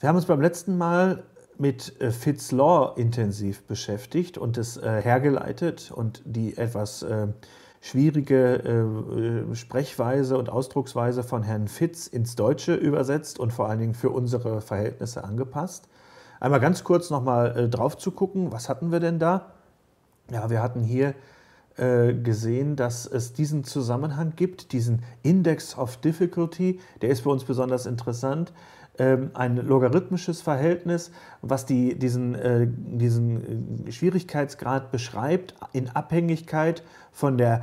Wir haben uns beim letzten Mal mit äh, Fitz Law intensiv beschäftigt und es äh, hergeleitet und die etwas äh, schwierige äh, Sprechweise und Ausdrucksweise von Herrn Fitz ins Deutsche übersetzt und vor allen Dingen für unsere Verhältnisse angepasst. Einmal ganz kurz nochmal äh, drauf zu gucken, was hatten wir denn da? Ja, wir hatten hier äh, gesehen, dass es diesen Zusammenhang gibt, diesen Index of Difficulty, der ist für uns besonders interessant ähm, ein logarithmisches Verhältnis, was die, diesen, äh, diesen äh, Schwierigkeitsgrad beschreibt, in Abhängigkeit von der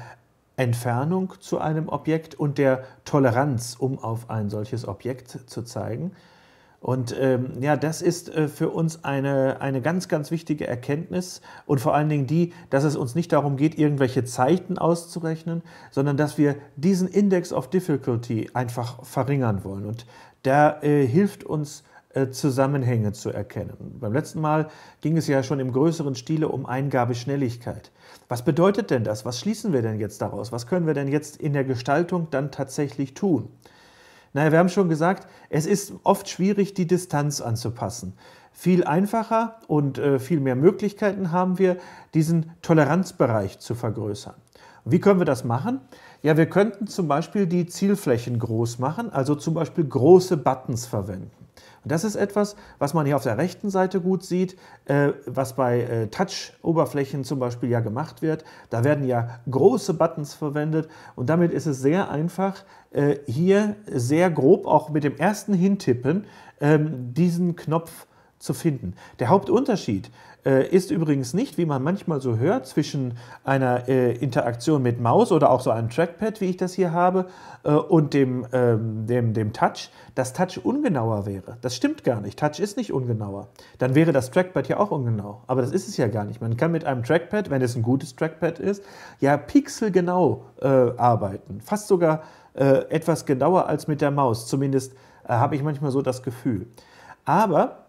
Entfernung zu einem Objekt und der Toleranz, um auf ein solches Objekt zu zeigen. Und ähm, ja, das ist äh, für uns eine, eine ganz, ganz wichtige Erkenntnis und vor allen Dingen die, dass es uns nicht darum geht, irgendwelche Zeiten auszurechnen, sondern dass wir diesen Index of Difficulty einfach verringern wollen. Und der äh, hilft uns äh, Zusammenhänge zu erkennen. Beim letzten Mal ging es ja schon im größeren Stile um Eingabeschnelligkeit. Was bedeutet denn das? Was schließen wir denn jetzt daraus? Was können wir denn jetzt in der Gestaltung dann tatsächlich tun? Naja, wir haben schon gesagt, es ist oft schwierig, die Distanz anzupassen. Viel einfacher und äh, viel mehr Möglichkeiten haben wir, diesen Toleranzbereich zu vergrößern. Wie können wir das machen? Ja, wir könnten zum Beispiel die Zielflächen groß machen, also zum Beispiel große Buttons verwenden. Und das ist etwas, was man hier auf der rechten Seite gut sieht, äh, was bei äh, Touch-Oberflächen zum Beispiel ja gemacht wird. Da werden ja große Buttons verwendet und damit ist es sehr einfach, äh, hier sehr grob auch mit dem ersten Hintippen ähm, diesen Knopf zu finden. Der Hauptunterschied äh, ist übrigens nicht, wie man manchmal so hört, zwischen einer äh, Interaktion mit Maus oder auch so einem Trackpad, wie ich das hier habe, äh, und dem, ähm, dem, dem Touch, dass Touch ungenauer wäre. Das stimmt gar nicht. Touch ist nicht ungenauer. Dann wäre das Trackpad ja auch ungenau. Aber das ist es ja gar nicht. Man kann mit einem Trackpad, wenn es ein gutes Trackpad ist, ja pixelgenau äh, arbeiten. Fast sogar äh, etwas genauer als mit der Maus. Zumindest äh, habe ich manchmal so das Gefühl. Aber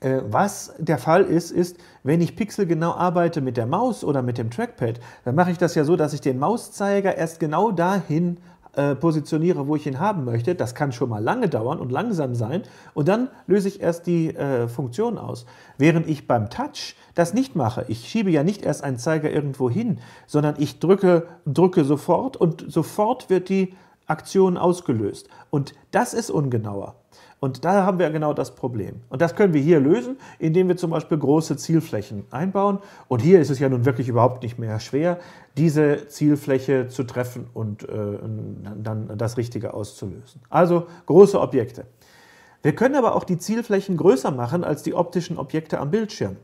äh, was der Fall ist, ist, wenn ich pixelgenau arbeite mit der Maus oder mit dem Trackpad, dann mache ich das ja so, dass ich den Mauszeiger erst genau dahin äh, positioniere, wo ich ihn haben möchte. Das kann schon mal lange dauern und langsam sein. Und dann löse ich erst die äh, Funktion aus. Während ich beim Touch das nicht mache, ich schiebe ja nicht erst einen Zeiger irgendwo hin, sondern ich drücke, drücke sofort und sofort wird die Aktion ausgelöst. Und das ist ungenauer. Und da haben wir genau das Problem. Und das können wir hier lösen, indem wir zum Beispiel große Zielflächen einbauen. Und hier ist es ja nun wirklich überhaupt nicht mehr schwer, diese Zielfläche zu treffen und äh, dann das Richtige auszulösen. Also große Objekte. Wir können aber auch die Zielflächen größer machen als die optischen Objekte am Bildschirm.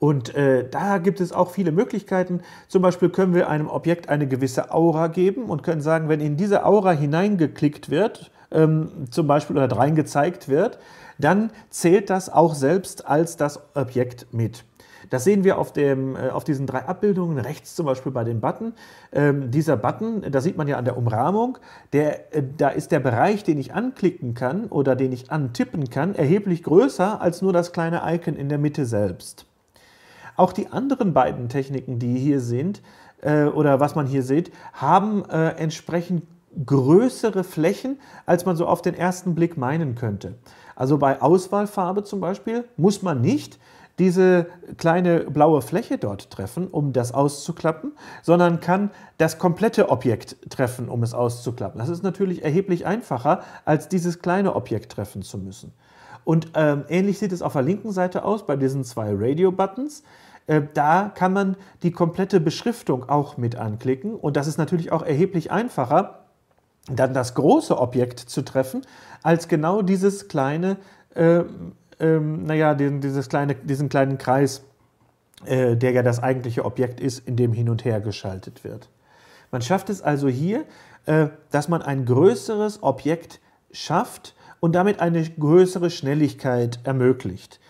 Und äh, da gibt es auch viele Möglichkeiten. Zum Beispiel können wir einem Objekt eine gewisse Aura geben und können sagen, wenn in diese Aura hineingeklickt wird, ähm, zum Beispiel oder drein gezeigt wird, dann zählt das auch selbst als das Objekt mit. Das sehen wir auf, dem, äh, auf diesen drei Abbildungen rechts zum Beispiel bei dem Button. Ähm, dieser Button, da sieht man ja an der Umrahmung, der, äh, da ist der Bereich, den ich anklicken kann oder den ich antippen kann, erheblich größer als nur das kleine Icon in der Mitte selbst. Auch die anderen beiden Techniken, die hier sind, äh, oder was man hier sieht, haben äh, entsprechend größere Flächen, als man so auf den ersten Blick meinen könnte. Also bei Auswahlfarbe zum Beispiel muss man nicht diese kleine blaue Fläche dort treffen, um das auszuklappen, sondern kann das komplette Objekt treffen, um es auszuklappen. Das ist natürlich erheblich einfacher, als dieses kleine Objekt treffen zu müssen. Und ähm, ähnlich sieht es auf der linken Seite aus bei diesen zwei Radio-Buttons äh, da kann man die komplette Beschriftung auch mit anklicken und das ist natürlich auch erheblich einfacher, dann das große Objekt zu treffen, als genau dieses kleine, äh, äh, naja, den, dieses kleine, diesen kleinen Kreis, äh, der ja das eigentliche Objekt ist, in dem hin und her geschaltet wird. Man schafft es also hier, äh, dass man ein größeres Objekt schafft und damit eine größere Schnelligkeit ermöglicht.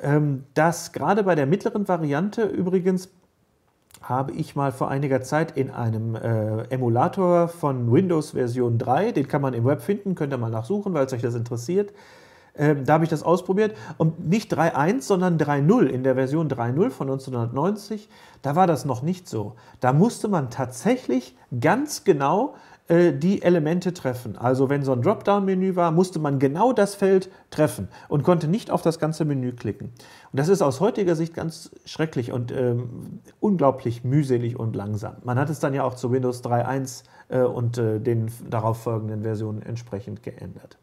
Ähm, das gerade bei der mittleren Variante übrigens habe ich mal vor einiger Zeit in einem äh, Emulator von Windows Version 3, den kann man im Web finden, könnt ihr mal nachsuchen, weil es euch das interessiert. Ähm, da habe ich das ausprobiert und nicht 3.1, sondern 3.0 in der Version 3.0 von 1990. Da war das noch nicht so. Da musste man tatsächlich ganz genau äh, die Elemente treffen. Also wenn so ein Dropdown-Menü war, musste man genau das Feld treffen und konnte nicht auf das ganze Menü klicken. Und das ist aus heutiger Sicht ganz schrecklich und ähm, unglaublich mühselig und langsam. Man hat es dann ja auch zu Windows 3.1 äh, und äh, den darauf folgenden Versionen entsprechend geändert.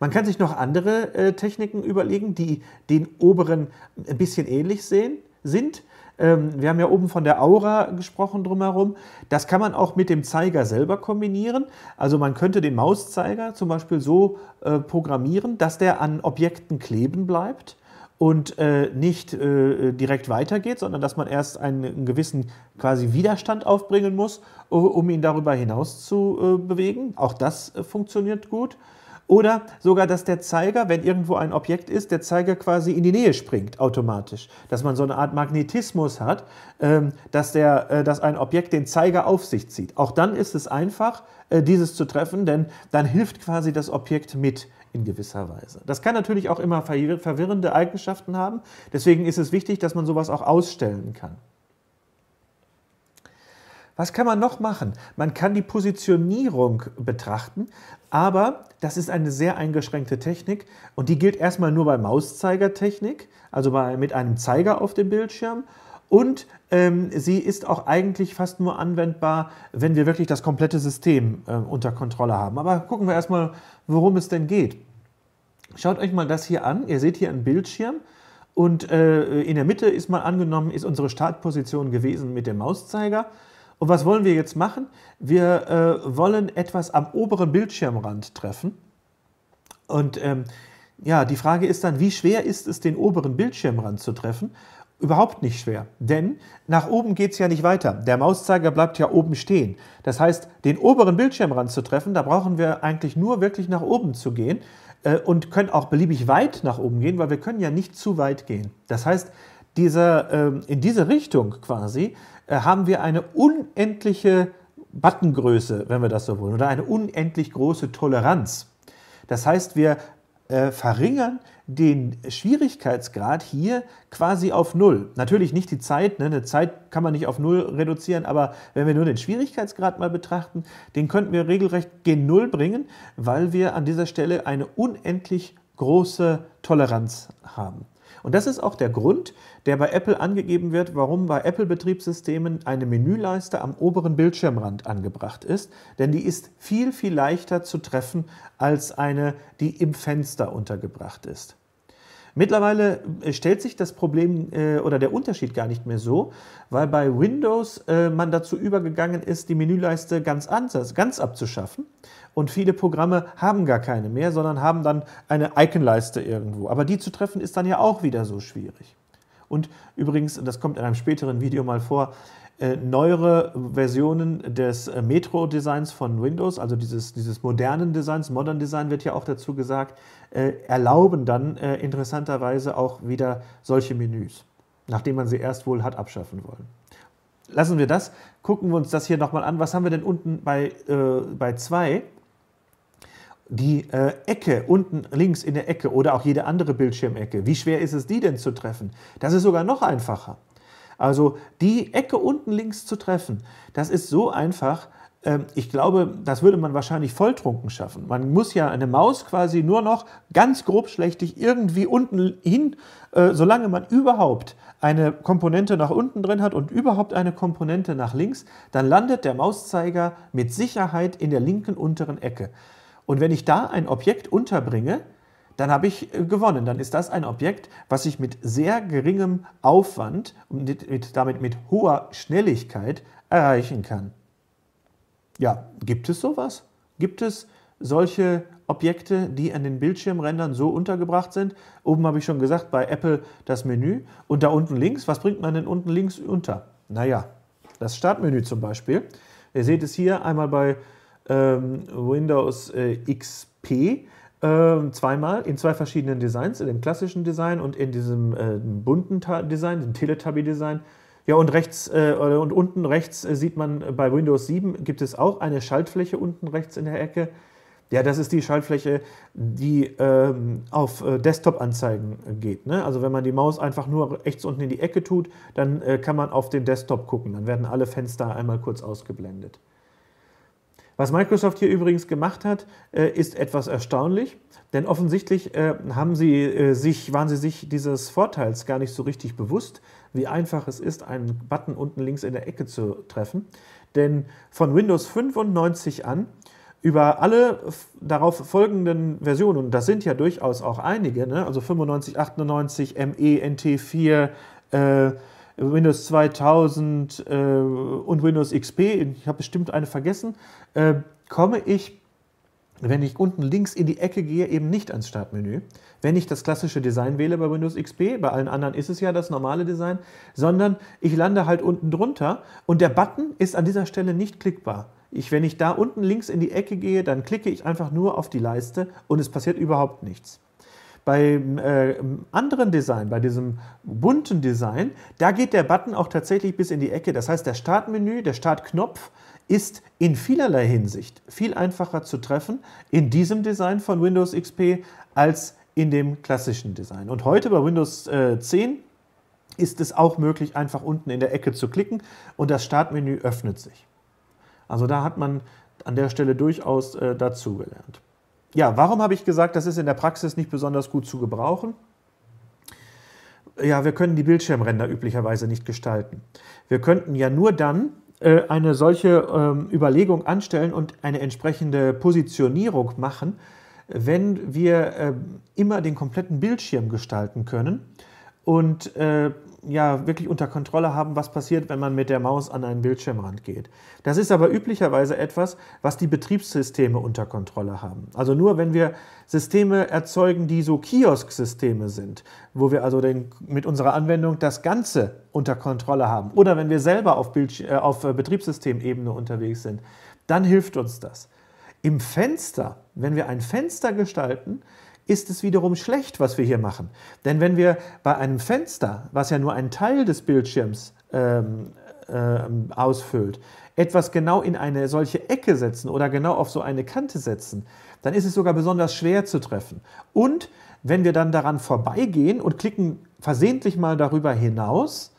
Man kann sich noch andere äh, Techniken überlegen, die den oberen ein bisschen ähnlich sehen, sind. Ähm, wir haben ja oben von der Aura gesprochen drumherum. Das kann man auch mit dem Zeiger selber kombinieren. Also man könnte den Mauszeiger zum Beispiel so äh, programmieren, dass der an Objekten kleben bleibt und äh, nicht äh, direkt weitergeht, sondern dass man erst einen, einen gewissen quasi Widerstand aufbringen muss, um ihn darüber hinaus zu äh, bewegen. Auch das äh, funktioniert gut. Oder sogar, dass der Zeiger, wenn irgendwo ein Objekt ist, der Zeiger quasi in die Nähe springt automatisch. Dass man so eine Art Magnetismus hat, ähm, dass, der, äh, dass ein Objekt den Zeiger auf sich zieht. Auch dann ist es einfach, äh, dieses zu treffen, denn dann hilft quasi das Objekt mit in gewisser Weise. Das kann natürlich auch immer verwirrende Eigenschaften haben. Deswegen ist es wichtig, dass man sowas auch ausstellen kann. Was kann man noch machen? Man kann die Positionierung betrachten, aber das ist eine sehr eingeschränkte Technik und die gilt erstmal nur bei Mauszeigertechnik, also bei, mit einem Zeiger auf dem Bildschirm. Und ähm, sie ist auch eigentlich fast nur anwendbar, wenn wir wirklich das komplette System äh, unter Kontrolle haben. Aber gucken wir erstmal, worum es denn geht. Schaut euch mal das hier an. Ihr seht hier einen Bildschirm und äh, in der Mitte ist mal angenommen, ist unsere Startposition gewesen mit dem Mauszeiger. Und was wollen wir jetzt machen? Wir äh, wollen etwas am oberen Bildschirmrand treffen. Und ähm, ja, die Frage ist dann, wie schwer ist es, den oberen Bildschirmrand zu treffen? Überhaupt nicht schwer, denn nach oben geht es ja nicht weiter. Der Mauszeiger bleibt ja oben stehen. Das heißt, den oberen Bildschirmrand zu treffen, da brauchen wir eigentlich nur wirklich nach oben zu gehen äh, und können auch beliebig weit nach oben gehen, weil wir können ja nicht zu weit gehen. Das heißt, dieser, ähm, in diese Richtung quasi äh, haben wir eine unendliche Buttongröße, wenn wir das so wollen, oder eine unendlich große Toleranz. Das heißt, wir äh, verringern den Schwierigkeitsgrad hier quasi auf Null. Natürlich nicht die Zeit, ne? eine Zeit kann man nicht auf Null reduzieren, aber wenn wir nur den Schwierigkeitsgrad mal betrachten, den könnten wir regelrecht gen Null bringen, weil wir an dieser Stelle eine unendlich große Toleranz haben. Und das ist auch der Grund, der bei Apple angegeben wird, warum bei Apple-Betriebssystemen eine Menüleiste am oberen Bildschirmrand angebracht ist. Denn die ist viel, viel leichter zu treffen als eine, die im Fenster untergebracht ist. Mittlerweile äh, stellt sich das Problem äh, oder der Unterschied gar nicht mehr so, weil bei Windows äh, man dazu übergegangen ist, die Menüleiste ganz, anders, ganz abzuschaffen. Und viele Programme haben gar keine mehr, sondern haben dann eine Iconleiste irgendwo. Aber die zu treffen ist dann ja auch wieder so schwierig. Und übrigens, das kommt in einem späteren Video mal vor, äh, neuere Versionen des äh, Metro-Designs von Windows, also dieses, dieses modernen Designs, Modern Design wird ja auch dazu gesagt, äh, erlauben dann äh, interessanterweise auch wieder solche Menüs, nachdem man sie erst wohl hat abschaffen wollen. Lassen wir das, gucken wir uns das hier nochmal an. Was haben wir denn unten bei 2? Äh, bei die äh, Ecke unten links in der Ecke oder auch jede andere Bildschirmecke, wie schwer ist es, die denn zu treffen? Das ist sogar noch einfacher. Also die Ecke unten links zu treffen, das ist so einfach. Ähm, ich glaube, das würde man wahrscheinlich volltrunken schaffen. Man muss ja eine Maus quasi nur noch ganz grobschlächtig irgendwie unten hin, äh, solange man überhaupt eine Komponente nach unten drin hat und überhaupt eine Komponente nach links, dann landet der Mauszeiger mit Sicherheit in der linken unteren Ecke. Und wenn ich da ein Objekt unterbringe, dann habe ich äh, gewonnen. Dann ist das ein Objekt, was ich mit sehr geringem Aufwand und mit, damit mit hoher Schnelligkeit erreichen kann. Ja, gibt es sowas? Gibt es solche Objekte, die an den Bildschirmrändern so untergebracht sind? Oben habe ich schon gesagt, bei Apple das Menü und da unten links, was bringt man denn unten links unter? Naja, das Startmenü zum Beispiel. Ihr seht es hier einmal bei ähm, Windows äh, XP äh, zweimal in zwei verschiedenen Designs, in dem klassischen Design und in diesem äh, bunten Ta Design, dem Teletubby-Design. Ja, und rechts äh, und unten rechts äh, sieht man äh, bei Windows 7 gibt es auch eine Schaltfläche unten rechts in der Ecke. Ja, das ist die Schaltfläche, die ähm, auf äh, Desktop-Anzeigen äh, geht. Ne? Also wenn man die Maus einfach nur rechts unten in die Ecke tut, dann äh, kann man auf den Desktop gucken. Dann werden alle Fenster einmal kurz ausgeblendet. Was Microsoft hier übrigens gemacht hat, äh, ist etwas erstaunlich, denn offensichtlich äh, haben sie, äh, sich, waren sie sich dieses Vorteils gar nicht so richtig bewusst, wie einfach es ist, einen Button unten links in der Ecke zu treffen. Denn von Windows 95 an, über alle darauf folgenden Versionen, und das sind ja durchaus auch einige, ne? also 95, 98, ME, NT4, äh, äh, Windows 2000 äh, und Windows XP, ich habe bestimmt eine vergessen, äh, komme ich, wenn ich unten links in die Ecke gehe, eben nicht ans Startmenü. Wenn ich das klassische Design wähle bei Windows XP, bei allen anderen ist es ja das normale Design, sondern ich lande halt unten drunter und der Button ist an dieser Stelle nicht klickbar. Ich, wenn ich da unten links in die Ecke gehe, dann klicke ich einfach nur auf die Leiste und es passiert überhaupt nichts. Beim äh, anderen Design, bei diesem bunten Design, da geht der Button auch tatsächlich bis in die Ecke. Das heißt, der Startmenü, der Startknopf ist in vielerlei Hinsicht viel einfacher zu treffen in diesem Design von Windows XP als in dem klassischen Design. Und heute bei Windows äh, 10 ist es auch möglich, einfach unten in der Ecke zu klicken und das Startmenü öffnet sich. Also da hat man an der Stelle durchaus äh, dazugelernt. Ja, warum habe ich gesagt, das ist in der Praxis nicht besonders gut zu gebrauchen? Ja, wir können die Bildschirmränder üblicherweise nicht gestalten. Wir könnten ja nur dann äh, eine solche ähm, Überlegung anstellen und eine entsprechende Positionierung machen, wenn wir ähm, immer den kompletten Bildschirm gestalten können und äh, ja wirklich unter Kontrolle haben, was passiert, wenn man mit der Maus an einen Bildschirmrand geht. Das ist aber üblicherweise etwas, was die Betriebssysteme unter Kontrolle haben. Also nur wenn wir Systeme erzeugen, die so Kiosksysteme sind, wo wir also den, mit unserer Anwendung das Ganze unter Kontrolle haben oder wenn wir selber auf, Bildsch äh, auf äh, Betriebssystemebene unterwegs sind, dann hilft uns das. Im Fenster, wenn wir ein Fenster gestalten, ist es wiederum schlecht, was wir hier machen. Denn wenn wir bei einem Fenster, was ja nur einen Teil des Bildschirms ähm, ähm, ausfüllt, etwas genau in eine solche Ecke setzen oder genau auf so eine Kante setzen, dann ist es sogar besonders schwer zu treffen. Und wenn wir dann daran vorbeigehen und klicken versehentlich mal darüber hinaus,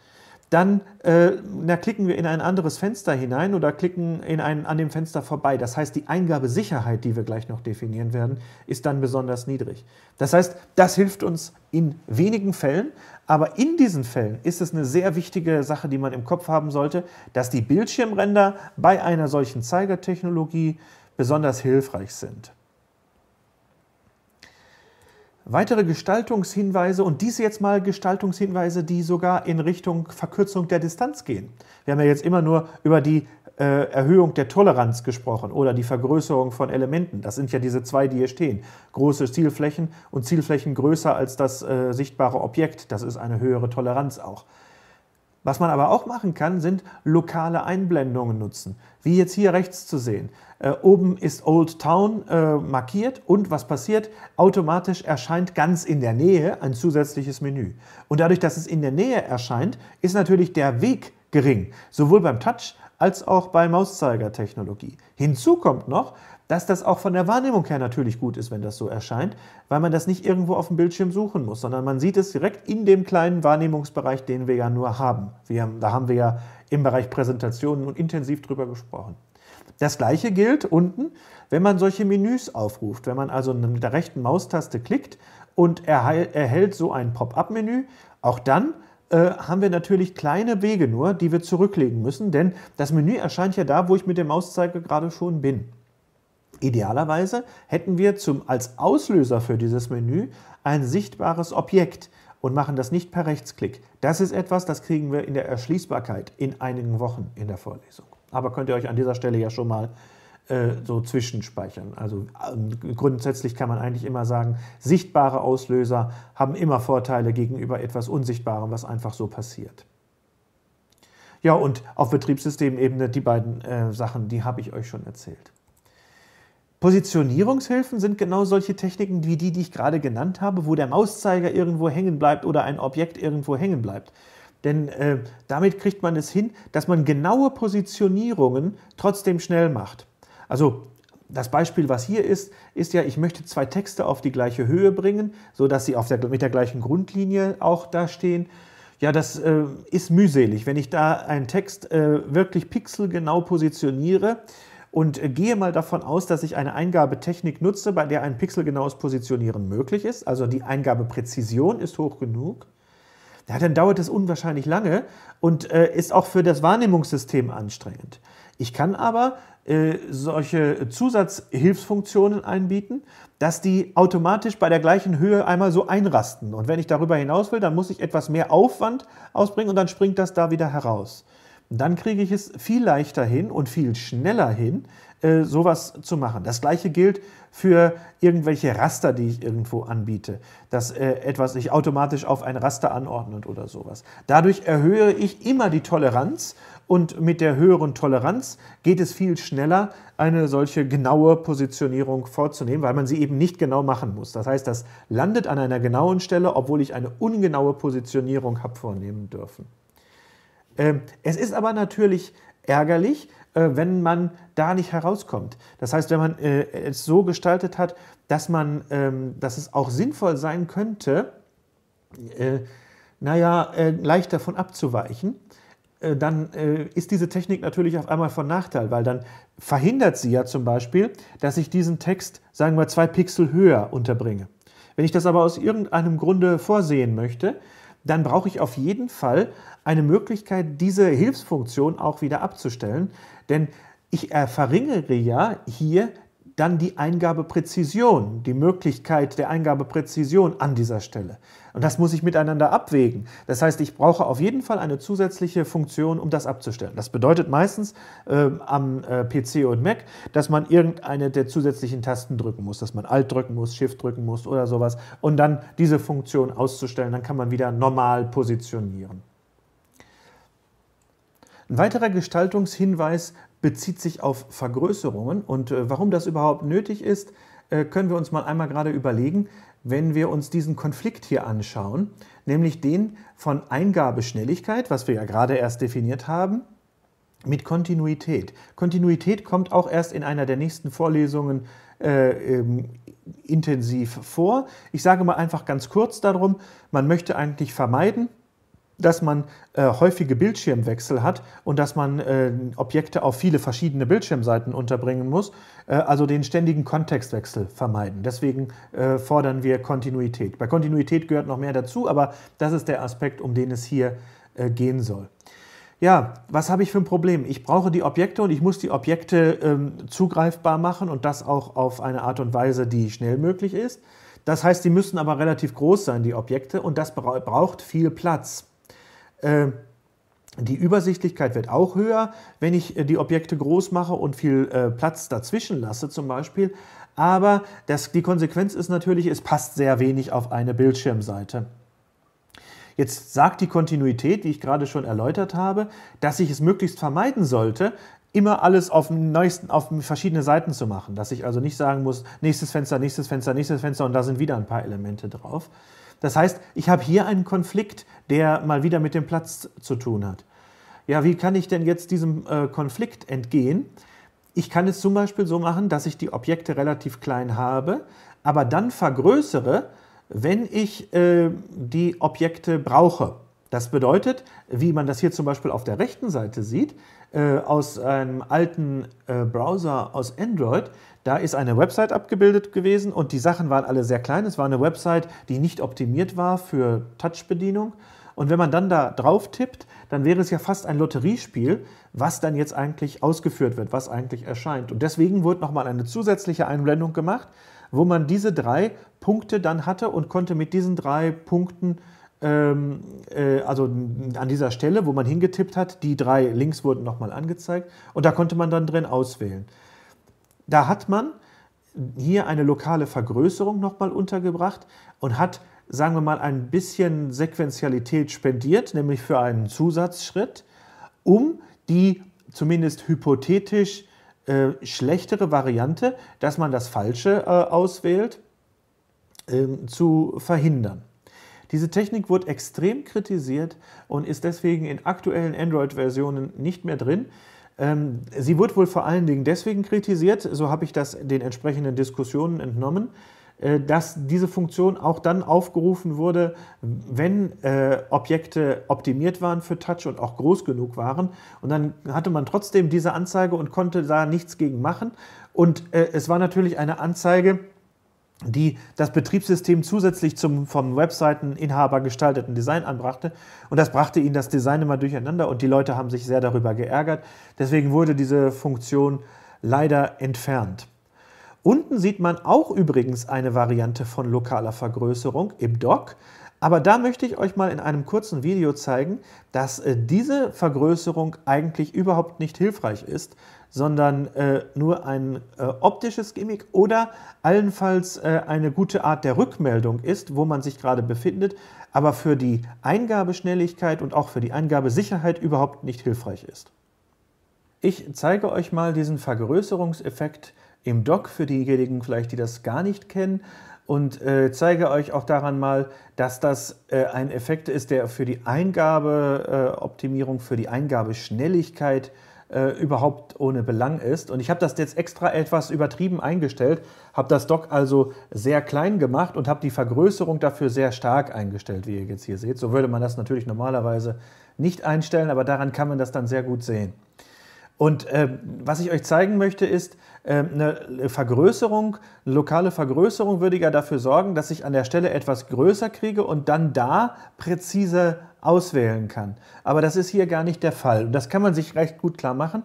dann äh, na, klicken wir in ein anderes Fenster hinein oder klicken in ein, an dem Fenster vorbei. Das heißt, die Eingabesicherheit, die wir gleich noch definieren werden, ist dann besonders niedrig. Das heißt, das hilft uns in wenigen Fällen, aber in diesen Fällen ist es eine sehr wichtige Sache, die man im Kopf haben sollte, dass die Bildschirmränder bei einer solchen Zeigertechnologie besonders hilfreich sind. Weitere Gestaltungshinweise und diese jetzt mal Gestaltungshinweise, die sogar in Richtung Verkürzung der Distanz gehen. Wir haben ja jetzt immer nur über die äh, Erhöhung der Toleranz gesprochen oder die Vergrößerung von Elementen. Das sind ja diese zwei, die hier stehen. Große Zielflächen und Zielflächen größer als das äh, sichtbare Objekt. Das ist eine höhere Toleranz auch. Was man aber auch machen kann, sind lokale Einblendungen nutzen, wie jetzt hier rechts zu sehen. Äh, oben ist Old Town äh, markiert und was passiert? Automatisch erscheint ganz in der Nähe ein zusätzliches Menü. Und dadurch, dass es in der Nähe erscheint, ist natürlich der Weg gering, sowohl beim Touch als auch bei Mauszeigertechnologie. Hinzu kommt noch, dass das auch von der Wahrnehmung her natürlich gut ist, wenn das so erscheint, weil man das nicht irgendwo auf dem Bildschirm suchen muss, sondern man sieht es direkt in dem kleinen Wahrnehmungsbereich, den wir ja nur haben. Wir, da haben wir ja im Bereich Präsentationen und intensiv drüber gesprochen. Das gleiche gilt unten, wenn man solche Menüs aufruft. Wenn man also mit der rechten Maustaste klickt und erhält so ein Pop-up-Menü, auch dann äh, haben wir natürlich kleine Wege nur, die wir zurücklegen müssen, denn das Menü erscheint ja da, wo ich mit dem Mauszeiger gerade schon bin. Idealerweise hätten wir zum, als Auslöser für dieses Menü ein sichtbares Objekt und machen das nicht per Rechtsklick. Das ist etwas, das kriegen wir in der Erschließbarkeit in einigen Wochen in der Vorlesung aber könnt ihr euch an dieser Stelle ja schon mal äh, so zwischenspeichern. Also ähm, grundsätzlich kann man eigentlich immer sagen, sichtbare Auslöser haben immer Vorteile gegenüber etwas Unsichtbarem, was einfach so passiert. Ja, und auf Betriebssystemebene die beiden äh, Sachen, die habe ich euch schon erzählt. Positionierungshilfen sind genau solche Techniken wie die, die ich gerade genannt habe, wo der Mauszeiger irgendwo hängen bleibt oder ein Objekt irgendwo hängen bleibt. Denn äh, damit kriegt man es hin, dass man genaue Positionierungen trotzdem schnell macht. Also das Beispiel, was hier ist, ist ja, ich möchte zwei Texte auf die gleiche Höhe bringen, sodass sie auf der, mit der gleichen Grundlinie auch da stehen. Ja, das äh, ist mühselig. Wenn ich da einen Text äh, wirklich pixelgenau positioniere, und äh, gehe mal davon aus, dass ich eine Eingabetechnik nutze, bei der ein pixelgenaues Positionieren möglich ist. Also die Eingabepräzision ist hoch genug ja, dann dauert das unwahrscheinlich lange und äh, ist auch für das Wahrnehmungssystem anstrengend. Ich kann aber äh, solche Zusatzhilfsfunktionen einbieten, dass die automatisch bei der gleichen Höhe einmal so einrasten. Und wenn ich darüber hinaus will, dann muss ich etwas mehr Aufwand ausbringen und dann springt das da wieder heraus dann kriege ich es viel leichter hin und viel schneller hin, äh, sowas zu machen. Das gleiche gilt für irgendwelche Raster, die ich irgendwo anbiete, dass äh, etwas sich automatisch auf ein Raster anordnet oder sowas. Dadurch erhöhe ich immer die Toleranz und mit der höheren Toleranz geht es viel schneller, eine solche genaue Positionierung vorzunehmen, weil man sie eben nicht genau machen muss. Das heißt, das landet an einer genauen Stelle, obwohl ich eine ungenaue Positionierung habe vornehmen dürfen. Ähm, es ist aber natürlich ärgerlich, äh, wenn man da nicht herauskommt. Das heißt, wenn man äh, es so gestaltet hat, dass, man, ähm, dass es auch sinnvoll sein könnte, äh, naja, leicht davon abzuweichen, dann ist diese Technik natürlich auf einmal von Nachteil, weil dann verhindert sie ja zum Beispiel, dass ich diesen Text, sagen wir, zwei Pixel höher unterbringe. Wenn ich das aber aus irgendeinem Grunde vorsehen möchte, dann brauche ich auf jeden Fall eine Möglichkeit, diese Hilfsfunktion auch wieder abzustellen. Denn ich äh, verringere ja hier dann die Eingabepräzision, die Möglichkeit der Eingabepräzision an dieser Stelle. Und das muss ich miteinander abwägen. Das heißt, ich brauche auf jeden Fall eine zusätzliche Funktion, um das abzustellen. Das bedeutet meistens äh, am äh, PC und Mac, dass man irgendeine der zusätzlichen Tasten drücken muss, dass man Alt drücken muss, Shift drücken muss oder sowas und dann diese Funktion auszustellen. Dann kann man wieder normal positionieren. Ein weiterer Gestaltungshinweis bezieht sich auf Vergrößerungen. Und äh, warum das überhaupt nötig ist, äh, können wir uns mal einmal gerade überlegen, wenn wir uns diesen Konflikt hier anschauen, nämlich den von Eingabeschnelligkeit, was wir ja gerade erst definiert haben, mit Kontinuität. Kontinuität kommt auch erst in einer der nächsten Vorlesungen äh, ähm, intensiv vor. Ich sage mal einfach ganz kurz darum, man möchte eigentlich vermeiden, dass man äh, häufige Bildschirmwechsel hat und dass man äh, Objekte auf viele verschiedene Bildschirmseiten unterbringen muss, äh, also den ständigen Kontextwechsel vermeiden. Deswegen äh, fordern wir Kontinuität. Bei Kontinuität gehört noch mehr dazu, aber das ist der Aspekt, um den es hier äh, gehen soll. Ja, was habe ich für ein Problem? Ich brauche die Objekte und ich muss die Objekte ähm, zugreifbar machen und das auch auf eine Art und Weise, die schnell möglich ist. Das heißt, die müssen aber relativ groß sein, die Objekte, und das braucht viel Platz. Ähm, die Übersichtlichkeit wird auch höher, wenn ich äh, die Objekte groß mache und viel äh, Platz dazwischen lasse zum Beispiel. Aber das, die Konsequenz ist natürlich, es passt sehr wenig auf eine Bildschirmseite. Jetzt sagt die Kontinuität, wie ich gerade schon erläutert habe, dass ich es möglichst vermeiden sollte, immer alles auf den neuesten, auf verschiedene Seiten zu machen. Dass ich also nicht sagen muss, nächstes Fenster, nächstes Fenster, nächstes Fenster und da sind wieder ein paar Elemente drauf. Das heißt, ich habe hier einen Konflikt, der mal wieder mit dem Platz zu tun hat. Ja, wie kann ich denn jetzt diesem äh, Konflikt entgehen? Ich kann es zum Beispiel so machen, dass ich die Objekte relativ klein habe, aber dann vergrößere, wenn ich äh, die Objekte brauche. Das bedeutet, wie man das hier zum Beispiel auf der rechten Seite sieht, äh, aus einem alten äh, Browser aus Android, da ist eine Website abgebildet gewesen und die Sachen waren alle sehr klein. Es war eine Website, die nicht optimiert war für Touch-Bedienung. Und wenn man dann da drauf tippt, dann wäre es ja fast ein Lotteriespiel, was dann jetzt eigentlich ausgeführt wird, was eigentlich erscheint. Und deswegen wurde nochmal eine zusätzliche Einblendung gemacht, wo man diese drei Punkte dann hatte und konnte mit diesen drei Punkten ähm, äh, also an dieser Stelle, wo man hingetippt hat, die drei Links wurden nochmal angezeigt und da konnte man dann drin auswählen. Da hat man hier eine lokale Vergrößerung nochmal untergebracht und hat, sagen wir mal, ein bisschen Sequenzialität spendiert, nämlich für einen Zusatzschritt, um die zumindest hypothetisch äh, schlechtere Variante, dass man das Falsche äh, auswählt, äh, zu verhindern. Diese Technik wurde extrem kritisiert und ist deswegen in aktuellen Android-Versionen nicht mehr drin. Ähm, sie wird wohl vor allen Dingen deswegen kritisiert, so habe ich das den entsprechenden Diskussionen entnommen, äh, dass diese Funktion auch dann aufgerufen wurde, wenn äh, Objekte optimiert waren für Touch und auch groß genug waren. Und dann hatte man trotzdem diese Anzeige und konnte da nichts gegen machen. Und äh, es war natürlich eine Anzeige, die das Betriebssystem zusätzlich zum vom Webseiteninhaber gestalteten Design anbrachte. Und das brachte ihnen das Design immer durcheinander und die Leute haben sich sehr darüber geärgert. Deswegen wurde diese Funktion leider entfernt. Unten sieht man auch übrigens eine Variante von lokaler Vergrößerung im Dock. Aber da möchte ich euch mal in einem kurzen Video zeigen, dass äh, diese Vergrößerung eigentlich überhaupt nicht hilfreich ist, sondern äh, nur ein äh, optisches Gimmick oder allenfalls äh, eine gute Art der Rückmeldung ist, wo man sich gerade befindet, aber für die Eingabeschnelligkeit und auch für die Eingabesicherheit überhaupt nicht hilfreich ist. Ich zeige euch mal diesen Vergrößerungseffekt im Dock für diejenigen vielleicht, die das gar nicht kennen und äh, zeige euch auch daran mal, dass das äh, ein Effekt ist, der für die Eingabeoptimierung, äh, für die Eingabeschnelligkeit äh, überhaupt ohne Belang ist. Und ich habe das jetzt extra etwas übertrieben eingestellt, habe das Dock also sehr klein gemacht und habe die Vergrößerung dafür sehr stark eingestellt, wie ihr jetzt hier seht. So würde man das natürlich normalerweise nicht einstellen, aber daran kann man das dann sehr gut sehen. Und ähm, was ich euch zeigen möchte, ist ähm, eine Vergrößerung, eine lokale Vergrößerung würde ja dafür sorgen, dass ich an der Stelle etwas größer kriege und dann da präzise auswählen kann. Aber das ist hier gar nicht der Fall. Und das kann man sich recht gut klar machen.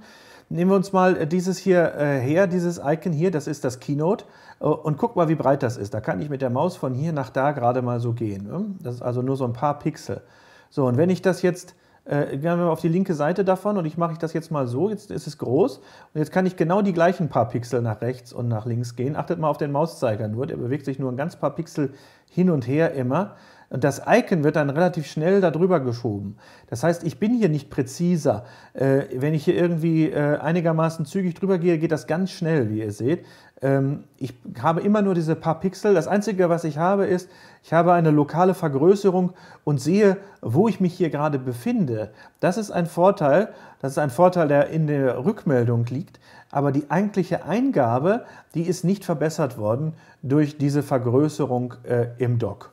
Nehmen wir uns mal äh, dieses hier äh, her, dieses Icon hier, das ist das Keynote. Äh, und guck mal, wie breit das ist. Da kann ich mit der Maus von hier nach da gerade mal so gehen. Ne? Das ist also nur so ein paar Pixel. So, und wenn ich das jetzt äh, gehen wir auf die linke Seite davon und ich mache ich das jetzt mal so, jetzt ist es groß und jetzt kann ich genau die gleichen paar Pixel nach rechts und nach links gehen. Achtet mal auf den Mauszeiger nur, der bewegt sich nur ein ganz paar Pixel hin und her immer. Und das Icon wird dann relativ schnell darüber geschoben. Das heißt, ich bin hier nicht präziser. Äh, wenn ich hier irgendwie äh, einigermaßen zügig drüber gehe, geht das ganz schnell, wie ihr seht. Ähm, ich habe immer nur diese paar Pixel. Das Einzige, was ich habe, ist, ich habe eine lokale Vergrößerung und sehe, wo ich mich hier gerade befinde. Das ist ein Vorteil. Das ist ein Vorteil, der in der Rückmeldung liegt. Aber die eigentliche Eingabe, die ist nicht verbessert worden durch diese Vergrößerung äh, im Dock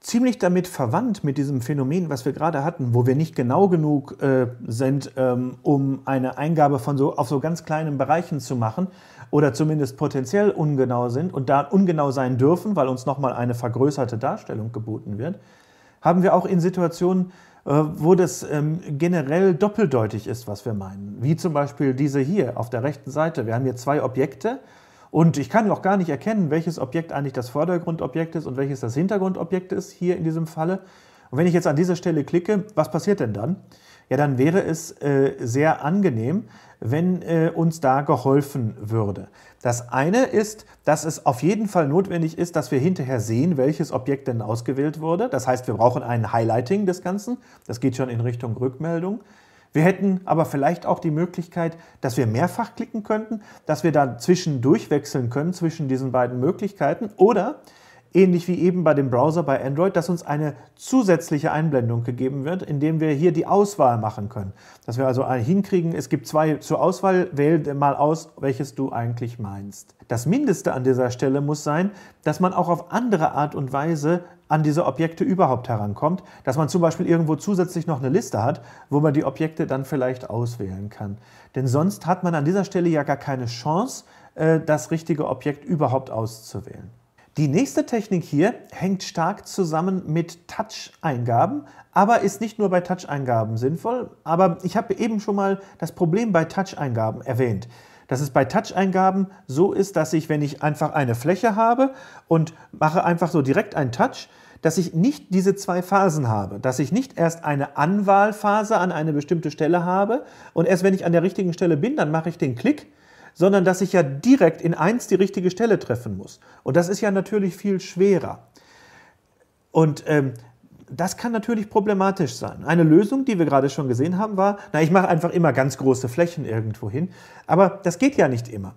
ziemlich damit verwandt mit diesem Phänomen, was wir gerade hatten, wo wir nicht genau genug äh, sind, ähm, um eine Eingabe von so auf so ganz kleinen Bereichen zu machen oder zumindest potenziell ungenau sind und da ungenau sein dürfen, weil uns nochmal eine vergrößerte Darstellung geboten wird, haben wir auch in Situationen, äh, wo das ähm, generell doppeldeutig ist, was wir meinen. Wie zum Beispiel diese hier auf der rechten Seite. Wir haben hier zwei Objekte und ich kann auch gar nicht erkennen, welches Objekt eigentlich das Vordergrundobjekt ist und welches das Hintergrundobjekt ist hier in diesem Falle. Und wenn ich jetzt an dieser Stelle klicke, was passiert denn dann? Ja, dann wäre es äh, sehr angenehm, wenn äh, uns da geholfen würde. Das eine ist, dass es auf jeden Fall notwendig ist, dass wir hinterher sehen, welches Objekt denn ausgewählt wurde. Das heißt, wir brauchen ein Highlighting des Ganzen. Das geht schon in Richtung Rückmeldung. Wir hätten aber vielleicht auch die Möglichkeit, dass wir mehrfach klicken könnten, dass wir da zwischendurch wechseln können zwischen diesen beiden Möglichkeiten oder ähnlich wie eben bei dem Browser bei Android, dass uns eine zusätzliche Einblendung gegeben wird, indem wir hier die Auswahl machen können. Dass wir also hinkriegen, es gibt zwei zur Auswahl, wähl mal aus, welches du eigentlich meinst. Das Mindeste an dieser Stelle muss sein, dass man auch auf andere Art und Weise an diese Objekte überhaupt herankommt, dass man zum Beispiel irgendwo zusätzlich noch eine Liste hat, wo man die Objekte dann vielleicht auswählen kann. Denn sonst hat man an dieser Stelle ja gar keine Chance, äh, das richtige Objekt überhaupt auszuwählen. Die nächste Technik hier hängt stark zusammen mit Touch-Eingaben, aber ist nicht nur bei Touch-Eingaben sinnvoll. Aber ich habe eben schon mal das Problem bei Touch-Eingaben erwähnt dass es bei Touch-Eingaben so ist, dass ich, wenn ich einfach eine Fläche habe und mache einfach so direkt einen Touch, dass ich nicht diese zwei Phasen habe, dass ich nicht erst eine Anwahlphase an eine bestimmte Stelle habe und erst wenn ich an der richtigen Stelle bin, dann mache ich den Klick, sondern dass ich ja direkt in eins die richtige Stelle treffen muss. Und das ist ja natürlich viel schwerer. Und ähm, das kann natürlich problematisch sein. Eine Lösung, die wir gerade schon gesehen haben, war, na, ich mache einfach immer ganz große Flächen irgendwo hin. Aber das geht ja nicht immer.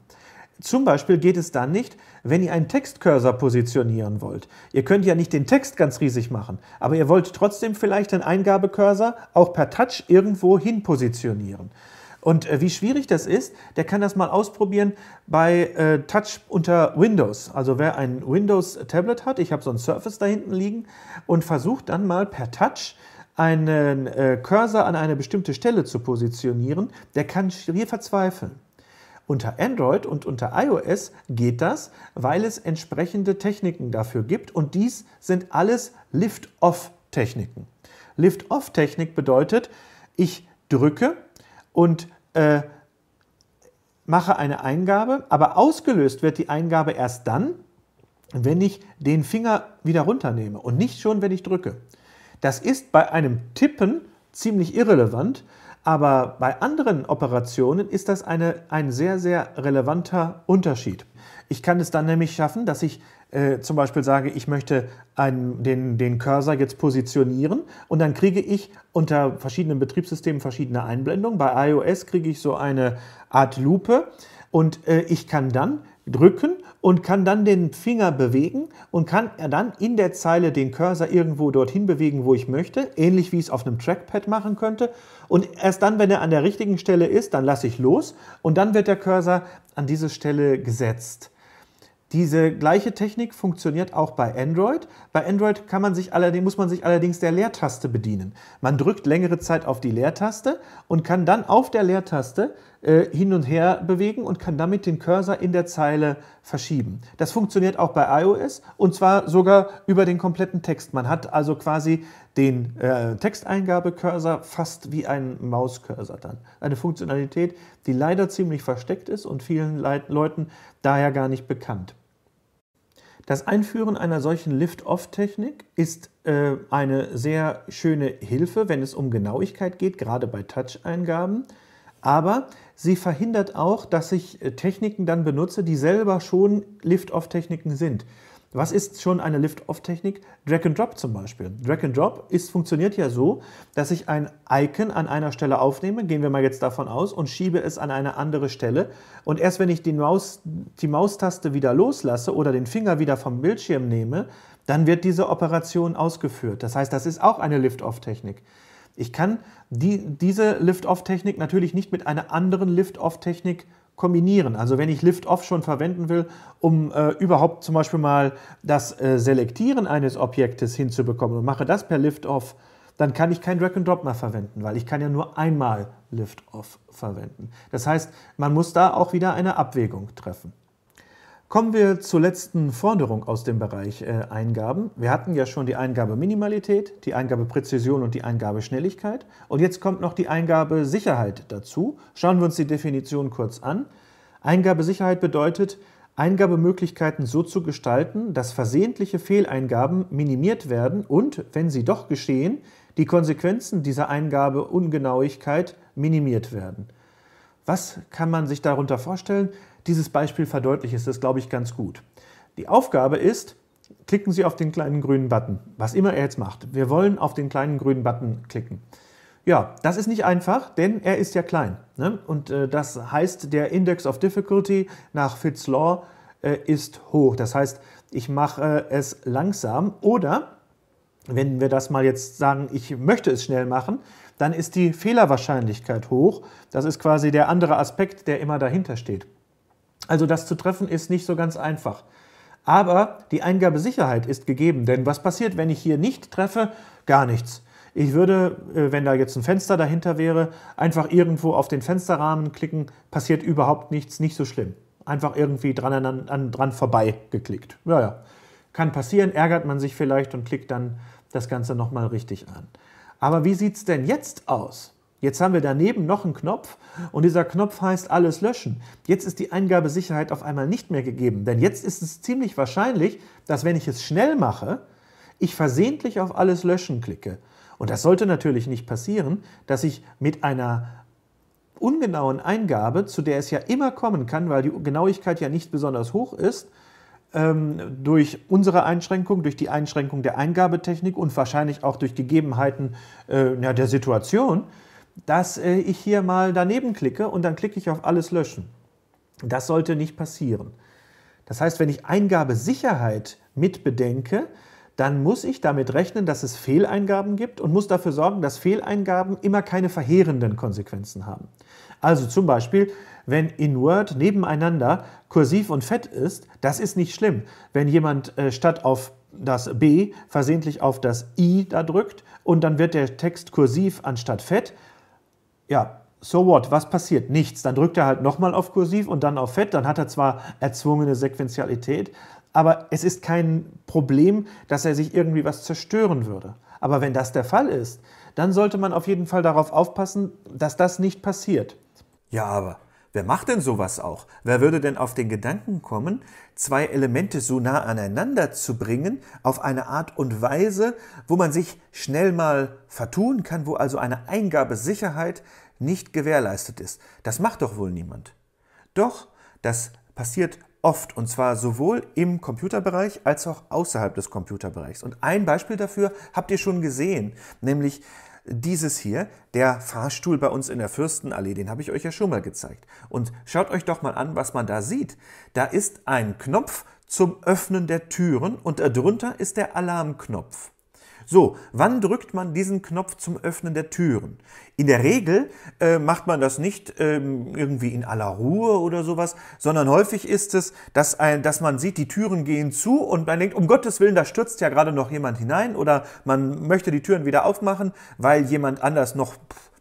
Zum Beispiel geht es dann nicht, wenn ihr einen Textcursor positionieren wollt. Ihr könnt ja nicht den Text ganz riesig machen, aber ihr wollt trotzdem vielleicht den Eingabecursor auch per Touch irgendwo hin positionieren. Und äh, wie schwierig das ist, der kann das mal ausprobieren bei äh, Touch unter Windows. Also wer ein Windows-Tablet hat, ich habe so ein Surface da hinten liegen, und versucht dann mal per Touch einen äh, Cursor an eine bestimmte Stelle zu positionieren, der kann schier verzweifeln. Unter Android und unter iOS geht das, weil es entsprechende Techniken dafür gibt und dies sind alles Lift-Off-Techniken. Lift-Off-Technik bedeutet, ich drücke und äh, mache eine Eingabe, aber ausgelöst wird die Eingabe erst dann, wenn ich den Finger wieder runternehme und nicht schon, wenn ich drücke. Das ist bei einem Tippen ziemlich irrelevant, aber bei anderen Operationen ist das eine, ein sehr, sehr relevanter Unterschied. Ich kann es dann nämlich schaffen, dass ich äh, zum Beispiel sage, ich möchte einen, den, den Cursor jetzt positionieren und dann kriege ich unter verschiedenen Betriebssystemen verschiedene Einblendungen. Bei iOS kriege ich so eine Art Lupe und äh, ich kann dann drücken und kann dann den Finger bewegen und kann dann in der Zeile den Cursor irgendwo dorthin bewegen, wo ich möchte, ähnlich wie ich es auf einem Trackpad machen könnte. Und erst dann, wenn er an der richtigen Stelle ist, dann lasse ich los und dann wird der Cursor an diese Stelle gesetzt. Diese gleiche Technik funktioniert auch bei Android. Bei Android kann man sich allerdings, muss man sich allerdings der Leertaste bedienen. Man drückt längere Zeit auf die Leertaste und kann dann auf der Leertaste äh, hin und her bewegen und kann damit den Cursor in der Zeile verschieben. Das funktioniert auch bei iOS und zwar sogar über den kompletten Text. Man hat also quasi den äh, Texteingabe-Cursor fast wie einen Mauscursor dann. Eine Funktionalität, die leider ziemlich versteckt ist und vielen Leuten daher gar nicht bekannt. Das Einführen einer solchen Lift-Off-Technik ist äh, eine sehr schöne Hilfe, wenn es um Genauigkeit geht, gerade bei Touch-Eingaben. Aber sie verhindert auch, dass ich äh, Techniken dann benutze, die selber schon Lift-Off-Techniken sind. Was ist schon eine Lift-Off-Technik? Drag and Drop zum Beispiel. Drag and Drop funktioniert ja so, dass ich ein Icon an einer Stelle aufnehme, gehen wir mal jetzt davon aus, und schiebe es an eine andere Stelle. Und erst wenn ich die, Maus, die Maustaste wieder loslasse oder den Finger wieder vom Bildschirm nehme, dann wird diese Operation ausgeführt. Das heißt, das ist auch eine Lift-Off-Technik. Ich kann die, diese Lift-Off-Technik natürlich nicht mit einer anderen Lift-Off-Technik kombinieren. Also wenn ich Lift-Off schon verwenden will, um äh, überhaupt zum Beispiel mal das äh, Selektieren eines Objektes hinzubekommen und mache das per Lift-Off, dann kann ich kein Drag-and-Drop mehr verwenden, weil ich kann ja nur einmal Lift-Off verwenden. Das heißt, man muss da auch wieder eine Abwägung treffen. Kommen wir zur letzten Forderung aus dem Bereich äh, Eingaben. Wir hatten ja schon die Eingabeminimalität, die Eingabepräzision und die Eingabeschnelligkeit. Und jetzt kommt noch die Eingabesicherheit dazu. Schauen wir uns die Definition kurz an. Eingabesicherheit bedeutet, Eingabemöglichkeiten so zu gestalten, dass versehentliche Fehleingaben minimiert werden und, wenn sie doch geschehen, die Konsequenzen dieser Eingabeungenauigkeit minimiert werden. Was kann man sich darunter vorstellen? Dieses Beispiel verdeutlicht das, glaube ich, ganz gut. Die Aufgabe ist, klicken Sie auf den kleinen grünen Button, was immer er jetzt macht. Wir wollen auf den kleinen grünen Button klicken. Ja, das ist nicht einfach, denn er ist ja klein. Ne? Und äh, das heißt, der Index of Difficulty nach Fitts Law äh, ist hoch. Das heißt, ich mache äh, es langsam oder, wenn wir das mal jetzt sagen, ich möchte es schnell machen, dann ist die Fehlerwahrscheinlichkeit hoch. Das ist quasi der andere Aspekt, der immer dahinter steht. Also das zu treffen ist nicht so ganz einfach. Aber die Eingabesicherheit ist gegeben, denn was passiert, wenn ich hier nicht treffe? Gar nichts. Ich würde, äh, wenn da jetzt ein Fenster dahinter wäre, einfach irgendwo auf den Fensterrahmen klicken, passiert überhaupt nichts, nicht so schlimm. Einfach irgendwie dran, an, an, dran vorbei geklickt. Ja, ja. Kann passieren, ärgert man sich vielleicht und klickt dann das Ganze nochmal richtig an. Aber wie sieht es denn jetzt aus? Jetzt haben wir daneben noch einen Knopf und dieser Knopf heißt alles löschen. Jetzt ist die Eingabesicherheit auf einmal nicht mehr gegeben, denn jetzt ist es ziemlich wahrscheinlich, dass wenn ich es schnell mache, ich versehentlich auf alles löschen klicke. Und das sollte natürlich nicht passieren, dass ich mit einer ungenauen Eingabe, zu der es ja immer kommen kann, weil die Genauigkeit ja nicht besonders hoch ist, ähm, durch unsere Einschränkung, durch die Einschränkung der Eingabetechnik und wahrscheinlich auch durch Gegebenheiten äh, der Situation, dass äh, ich hier mal daneben klicke und dann klicke ich auf alles löschen. Das sollte nicht passieren. Das heißt, wenn ich Eingabesicherheit mit bedenke, dann muss ich damit rechnen, dass es Fehleingaben gibt und muss dafür sorgen, dass Fehleingaben immer keine verheerenden Konsequenzen haben. Also zum Beispiel, wenn in Word nebeneinander kursiv und fett ist, das ist nicht schlimm. Wenn jemand äh, statt auf das B versehentlich auf das I da drückt und dann wird der Text kursiv anstatt fett, ja, so what, was passiert? Nichts. Dann drückt er halt nochmal auf Kursiv und dann auf Fett. Dann hat er zwar erzwungene Sequentialität, aber es ist kein Problem, dass er sich irgendwie was zerstören würde. Aber wenn das der Fall ist, dann sollte man auf jeden Fall darauf aufpassen, dass das nicht passiert. Ja, aber Wer macht denn sowas auch? Wer würde denn auf den Gedanken kommen, zwei Elemente so nah aneinander zu bringen, auf eine Art und Weise, wo man sich schnell mal vertun kann, wo also eine Eingabesicherheit nicht gewährleistet ist? Das macht doch wohl niemand. Doch, das passiert oft und zwar sowohl im Computerbereich als auch außerhalb des Computerbereichs. Und ein Beispiel dafür habt ihr schon gesehen, nämlich dieses hier, der Fahrstuhl bei uns in der Fürstenallee, den habe ich euch ja schon mal gezeigt. Und schaut euch doch mal an, was man da sieht. Da ist ein Knopf zum Öffnen der Türen und darunter ist der Alarmknopf. So, wann drückt man diesen Knopf zum Öffnen der Türen? In der Regel äh, macht man das nicht ähm, irgendwie in aller Ruhe oder sowas, sondern häufig ist es, dass, ein, dass man sieht, die Türen gehen zu und man denkt, um Gottes Willen, da stürzt ja gerade noch jemand hinein oder man möchte die Türen wieder aufmachen, weil jemand anders noch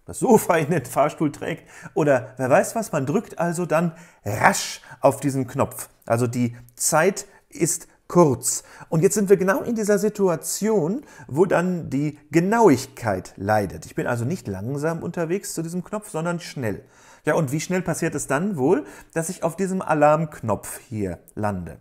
das Sofa in den Fahrstuhl trägt oder wer weiß was, man drückt also dann rasch auf diesen Knopf. Also die Zeit ist kurz. Und jetzt sind wir genau in dieser Situation, wo dann die Genauigkeit leidet. Ich bin also nicht langsam unterwegs zu diesem Knopf, sondern schnell. Ja, und wie schnell passiert es dann wohl, dass ich auf diesem Alarmknopf hier lande?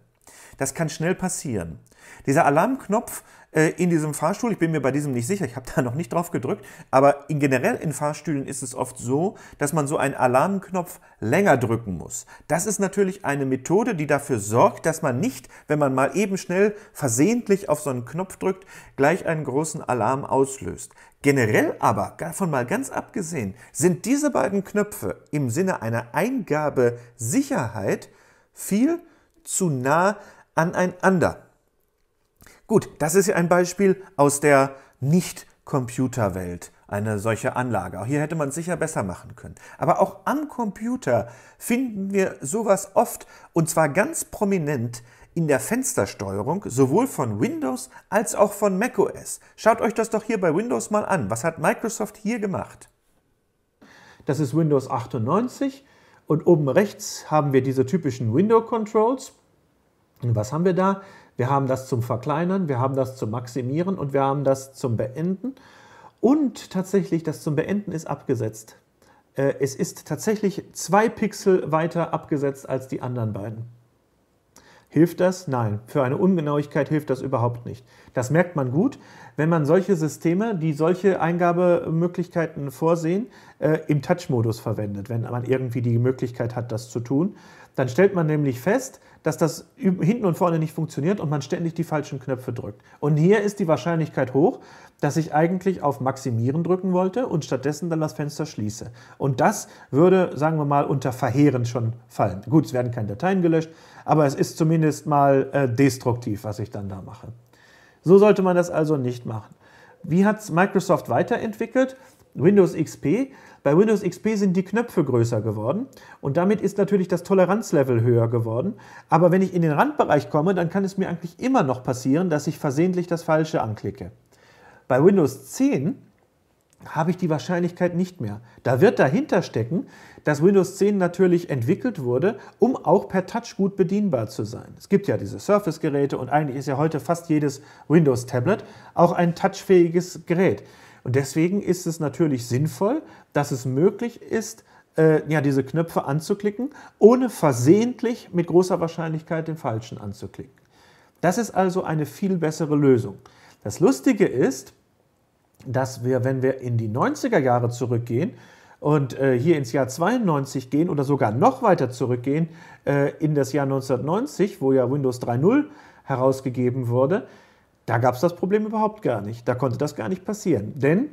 Das kann schnell passieren. Dieser Alarmknopf äh, in diesem Fahrstuhl. Ich bin mir bei diesem nicht sicher, ich habe da noch nicht drauf gedrückt, aber in generell in Fahrstühlen ist es oft so, dass man so einen Alarmknopf länger drücken muss. Das ist natürlich eine Methode, die dafür sorgt, dass man nicht, wenn man mal eben schnell versehentlich auf so einen Knopf drückt, gleich einen großen Alarm auslöst. Generell aber, davon mal ganz abgesehen, sind diese beiden Knöpfe im Sinne einer Eingabesicherheit viel zu nah aneinander. Gut, das ist ein Beispiel aus der Nicht-Computerwelt, eine solche Anlage. Auch hier hätte man es sicher besser machen können. Aber auch am Computer finden wir sowas oft und zwar ganz prominent in der Fenstersteuerung, sowohl von Windows als auch von macOS. Schaut euch das doch hier bei Windows mal an. Was hat Microsoft hier gemacht? Das ist Windows 98 und oben rechts haben wir diese typischen Window Controls. Und was haben wir da? Wir haben das zum Verkleinern, wir haben das zum Maximieren und wir haben das zum Beenden. Und tatsächlich, das zum Beenden ist abgesetzt. Äh, es ist tatsächlich zwei Pixel weiter abgesetzt als die anderen beiden. Hilft das? Nein. Für eine Ungenauigkeit hilft das überhaupt nicht. Das merkt man gut, wenn man solche Systeme, die solche Eingabemöglichkeiten vorsehen, äh, im Touch-Modus verwendet, wenn man irgendwie die Möglichkeit hat, das zu tun. Dann stellt man nämlich fest, dass das hinten und vorne nicht funktioniert und man ständig die falschen Knöpfe drückt. Und hier ist die Wahrscheinlichkeit hoch, dass ich eigentlich auf Maximieren drücken wollte und stattdessen dann das Fenster schließe. Und das würde, sagen wir mal, unter Verheeren schon fallen. Gut, es werden keine Dateien gelöscht, aber es ist zumindest mal äh, destruktiv, was ich dann da mache. So sollte man das also nicht machen. Wie hat es Microsoft weiterentwickelt? Windows XP bei Windows XP sind die Knöpfe größer geworden und damit ist natürlich das Toleranzlevel höher geworden. Aber wenn ich in den Randbereich komme, dann kann es mir eigentlich immer noch passieren, dass ich versehentlich das Falsche anklicke. Bei Windows 10 habe ich die Wahrscheinlichkeit nicht mehr. Da wird dahinter stecken, dass Windows 10 natürlich entwickelt wurde, um auch per Touch gut bedienbar zu sein. Es gibt ja diese Surface-Geräte und eigentlich ist ja heute fast jedes Windows-Tablet auch ein touchfähiges Gerät. Und deswegen ist es natürlich sinnvoll, dass es möglich ist, äh, ja, diese Knöpfe anzuklicken, ohne versehentlich mit großer Wahrscheinlichkeit den falschen anzuklicken. Das ist also eine viel bessere Lösung. Das Lustige ist, dass wir, wenn wir in die 90er Jahre zurückgehen und äh, hier ins Jahr 92 gehen oder sogar noch weiter zurückgehen, äh, in das Jahr 1990, wo ja Windows 3.0 herausgegeben wurde, da gab es das Problem überhaupt gar nicht. Da konnte das gar nicht passieren. Denn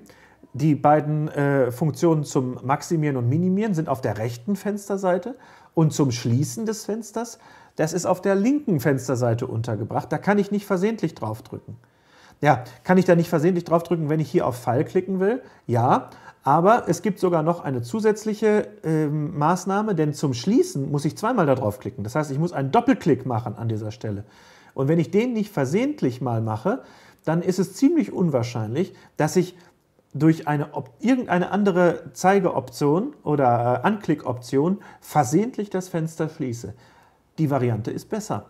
die beiden äh, Funktionen zum Maximieren und Minimieren sind auf der rechten Fensterseite und zum Schließen des Fensters, das ist auf der linken Fensterseite untergebracht. Da kann ich nicht versehentlich draufdrücken. Ja, kann ich da nicht versehentlich draufdrücken, wenn ich hier auf Fall klicken will? Ja, aber es gibt sogar noch eine zusätzliche äh, Maßnahme, denn zum Schließen muss ich zweimal da klicken. Das heißt, ich muss einen Doppelklick machen an dieser Stelle. Und wenn ich den nicht versehentlich mal mache, dann ist es ziemlich unwahrscheinlich, dass ich durch eine, irgendeine andere Zeigeoption oder äh, Anklickoption versehentlich das Fenster schließe. Die Variante ist besser,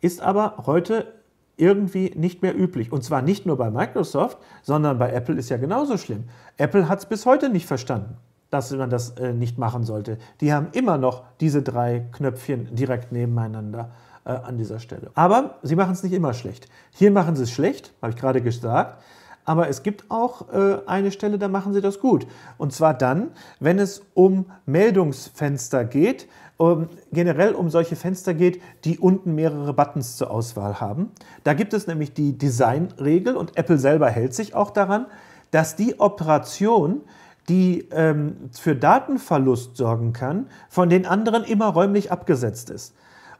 ist aber heute irgendwie nicht mehr üblich. Und zwar nicht nur bei Microsoft, sondern bei Apple ist ja genauso schlimm. Apple hat es bis heute nicht verstanden, dass man das äh, nicht machen sollte. Die haben immer noch diese drei Knöpfchen direkt nebeneinander äh, an dieser Stelle. Aber sie machen es nicht immer schlecht. Hier machen sie es schlecht, habe ich gerade gesagt. Aber es gibt auch äh, eine Stelle, da machen sie das gut. Und zwar dann, wenn es um Meldungsfenster geht, ähm, generell um solche Fenster geht, die unten mehrere Buttons zur Auswahl haben. Da gibt es nämlich die Designregel und Apple selber hält sich auch daran, dass die Operation, die ähm, für Datenverlust sorgen kann, von den anderen immer räumlich abgesetzt ist.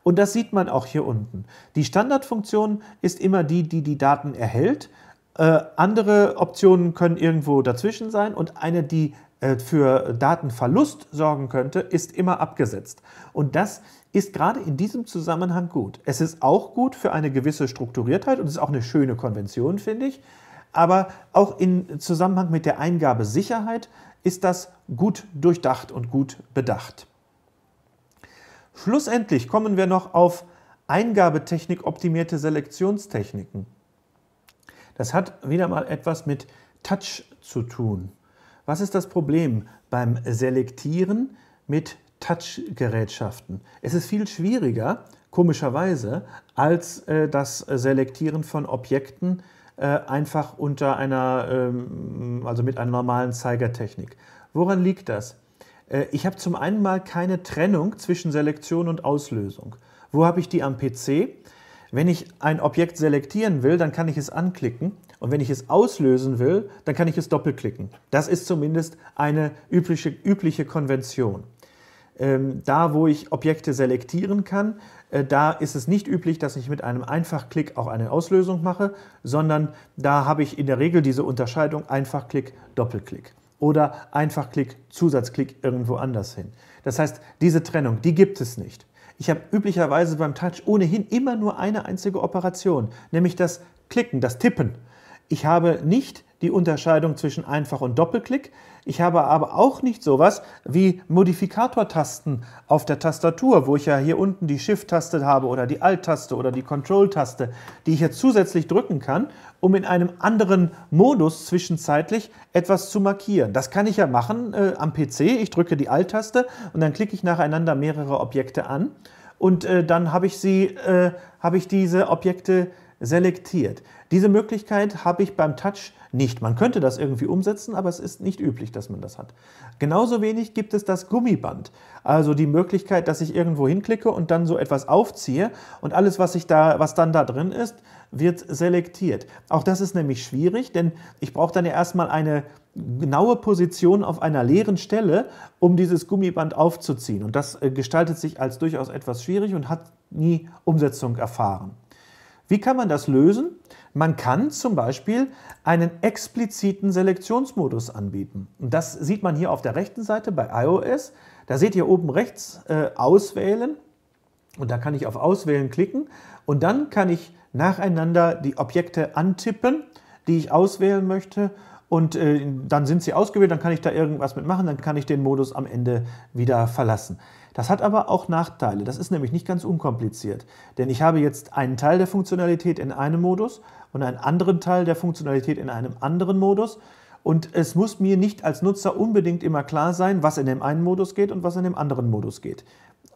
Und das sieht man auch hier unten. Die Standardfunktion ist immer die, die die Daten erhält. Äh, andere Optionen können irgendwo dazwischen sein und eine, die äh, für Datenverlust sorgen könnte, ist immer abgesetzt. Und das ist gerade in diesem Zusammenhang gut. Es ist auch gut für eine gewisse Strukturiertheit und es ist auch eine schöne Konvention, finde ich. Aber auch im Zusammenhang mit der Eingabesicherheit ist das gut durchdacht und gut bedacht. Schlussendlich kommen wir noch auf Eingabetechnik optimierte Selektionstechniken. Das hat wieder mal etwas mit Touch zu tun. Was ist das Problem beim Selektieren mit Touch-Gerätschaften? Es ist viel schwieriger, komischerweise, als äh, das Selektieren von Objekten äh, einfach unter einer, ähm, also mit einer normalen Zeigertechnik. Woran liegt das? Äh, ich habe zum einen mal keine Trennung zwischen Selektion und Auslösung. Wo habe ich die am PC? Wenn ich ein Objekt selektieren will, dann kann ich es anklicken und wenn ich es auslösen will, dann kann ich es doppelklicken. Das ist zumindest eine übliche, übliche Konvention. Ähm, da, wo ich Objekte selektieren kann, äh, da ist es nicht üblich, dass ich mit einem Einfachklick auch eine Auslösung mache, sondern da habe ich in der Regel diese Unterscheidung Einfachklick, Doppelklick oder einfach Klick, Zusatzklick irgendwo anders hin. Das heißt, diese Trennung, die gibt es nicht. Ich habe üblicherweise beim Touch ohnehin immer nur eine einzige Operation, nämlich das Klicken, das Tippen. Ich habe nicht die Unterscheidung zwischen Einfach- und Doppelklick. Ich habe aber auch nicht sowas wie Modifikator-Tasten auf der Tastatur, wo ich ja hier unten die Shift-Taste habe oder die Alt-Taste oder die Control-Taste, die ich jetzt zusätzlich drücken kann, um in einem anderen Modus zwischenzeitlich etwas zu markieren. Das kann ich ja machen äh, am PC. Ich drücke die Alt-Taste und dann klicke ich nacheinander mehrere Objekte an und äh, dann habe ich äh, habe ich diese Objekte selektiert. Diese Möglichkeit habe ich beim Touch nicht. Man könnte das irgendwie umsetzen, aber es ist nicht üblich, dass man das hat. Genauso wenig gibt es das Gummiband. Also die Möglichkeit, dass ich irgendwo hinklicke und dann so etwas aufziehe und alles, was, ich da, was dann da drin ist, wird selektiert. Auch das ist nämlich schwierig, denn ich brauche dann ja erstmal eine genaue Position auf einer leeren Stelle, um dieses Gummiband aufzuziehen. Und das äh, gestaltet sich als durchaus etwas schwierig und hat nie Umsetzung erfahren. Wie kann man das lösen? Man kann zum Beispiel einen expliziten Selektionsmodus anbieten. Und das sieht man hier auf der rechten Seite bei iOS. Da seht ihr oben rechts äh, Auswählen und da kann ich auf Auswählen klicken und dann kann ich nacheinander die Objekte antippen, die ich auswählen möchte und äh, dann sind sie ausgewählt, dann kann ich da irgendwas mitmachen, dann kann ich den Modus am Ende wieder verlassen. Das hat aber auch Nachteile. Das ist nämlich nicht ganz unkompliziert. Denn ich habe jetzt einen Teil der Funktionalität in einem Modus und einen anderen Teil der Funktionalität in einem anderen Modus. Und es muss mir nicht als Nutzer unbedingt immer klar sein, was in dem einen Modus geht und was in dem anderen Modus geht.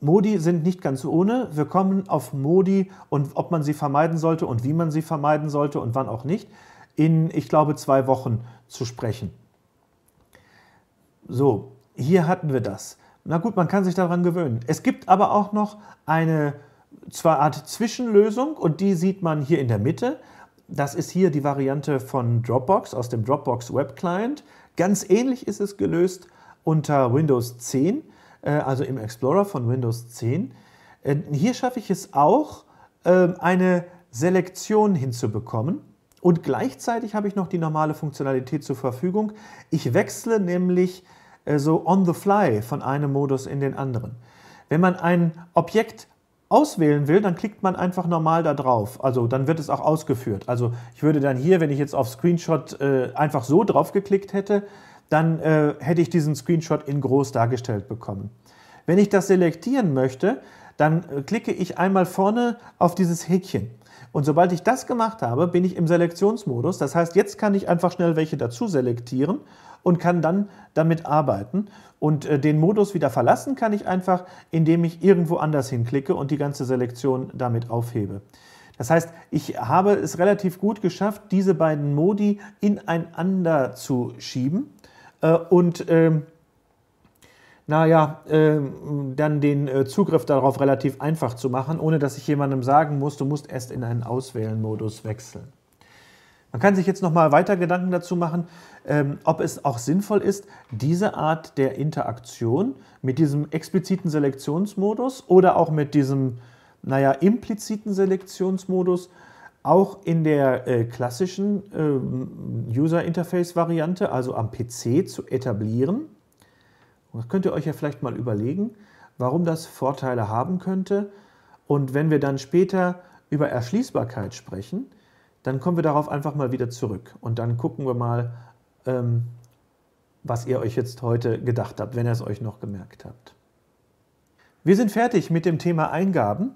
Modi sind nicht ganz ohne. Wir kommen auf Modi und ob man sie vermeiden sollte und wie man sie vermeiden sollte und wann auch nicht, in, ich glaube, zwei Wochen zu sprechen. So, hier hatten wir das. Na gut, man kann sich daran gewöhnen. Es gibt aber auch noch eine zwar Art Zwischenlösung und die sieht man hier in der Mitte. Das ist hier die Variante von Dropbox aus dem Dropbox Web Client. Ganz ähnlich ist es gelöst unter Windows 10, äh, also im Explorer von Windows 10. Äh, hier schaffe ich es auch, ähm, eine Selektion hinzubekommen. Und gleichzeitig habe ich noch die normale Funktionalität zur Verfügung. Ich wechsle nämlich äh, so on the fly von einem Modus in den anderen. Wenn man ein Objekt auswählen will, dann klickt man einfach normal da drauf. Also dann wird es auch ausgeführt. Also ich würde dann hier, wenn ich jetzt auf Screenshot äh, einfach so drauf geklickt hätte, dann äh, hätte ich diesen Screenshot in groß dargestellt bekommen. Wenn ich das selektieren möchte, dann äh, klicke ich einmal vorne auf dieses Häkchen. Und sobald ich das gemacht habe, bin ich im Selektionsmodus. Das heißt, jetzt kann ich einfach schnell welche dazu selektieren und kann dann damit arbeiten. Und äh, den Modus wieder verlassen kann ich einfach, indem ich irgendwo anders hinklicke und die ganze Selektion damit aufhebe. Das heißt, ich habe es relativ gut geschafft, diese beiden Modi ineinander zu schieben äh, und ähm, naja, äh, dann den äh, Zugriff darauf relativ einfach zu machen, ohne dass ich jemandem sagen muss, du musst erst in einen Auswählen-Modus wechseln. Man kann sich jetzt noch mal weiter Gedanken dazu machen, ähm, ob es auch sinnvoll ist, diese Art der Interaktion mit diesem expliziten Selektionsmodus oder auch mit diesem, naja, impliziten Selektionsmodus auch in der äh, klassischen äh, User Interface Variante, also am PC, zu etablieren. Und das könnt ihr euch ja vielleicht mal überlegen, warum das Vorteile haben könnte. Und wenn wir dann später über Erschließbarkeit sprechen, dann kommen wir darauf einfach mal wieder zurück und dann gucken wir mal, ähm, was ihr euch jetzt heute gedacht habt, wenn ihr es euch noch gemerkt habt. Wir sind fertig mit dem Thema Eingaben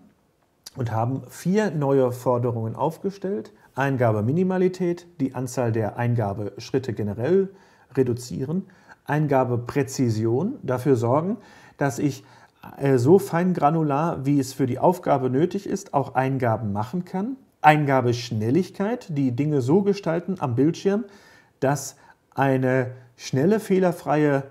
und haben vier neue Forderungen aufgestellt. Eingabeminimalität, die Anzahl der Eingabeschritte generell reduzieren, Eingabepräzision, dafür sorgen, dass ich äh, so feingranular, wie es für die Aufgabe nötig ist, auch Eingaben machen kann Eingabeschnelligkeit, die Dinge so gestalten am Bildschirm, dass eine schnelle, fehlerfreie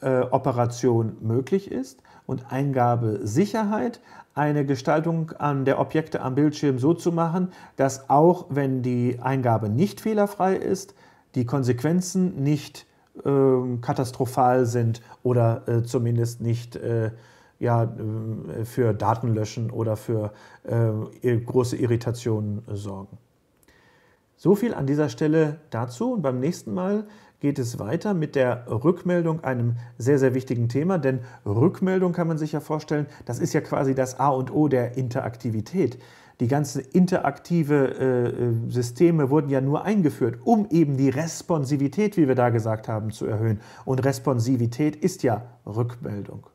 äh, Operation möglich ist und Eingabesicherheit, eine Gestaltung an der Objekte am Bildschirm so zu machen, dass auch wenn die Eingabe nicht fehlerfrei ist, die Konsequenzen nicht äh, katastrophal sind oder äh, zumindest nicht äh, ja ähm, für Datenlöschen oder für äh, große Irritationen äh, sorgen. So viel an dieser Stelle dazu und beim nächsten Mal geht es weiter mit der Rückmeldung, einem sehr, sehr wichtigen Thema, denn Rückmeldung kann man sich ja vorstellen, das ist ja quasi das A und O der Interaktivität. Die ganzen interaktive äh, äh Systeme wurden ja nur eingeführt, um eben die Responsivität, wie wir da gesagt haben, zu erhöhen. Und Responsivität ist ja Rückmeldung.